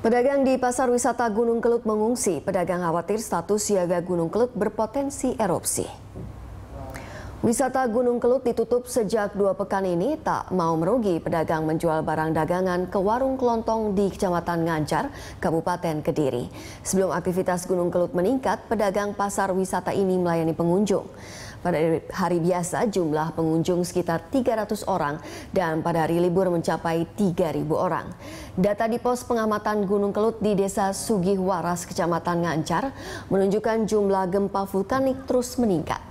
Pedagang di Pasar Wisata Gunung Kelut mengungsi. Pedagang khawatir status siaga Gunung Kelut berpotensi erupsi. Wisata Gunung Kelut ditutup sejak dua pekan ini tak mau merugi pedagang menjual barang dagangan ke warung kelontong di Kecamatan Ngancar, Kabupaten Kediri. Sebelum aktivitas Gunung Kelut meningkat, pedagang pasar wisata ini melayani pengunjung. Pada hari biasa jumlah pengunjung sekitar 300 orang dan pada hari libur mencapai 3.000 orang. Data di pos pengamatan Gunung Kelut di Desa Sugihwaras, Kecamatan Ngancar menunjukkan jumlah gempa vulkanik terus meningkat.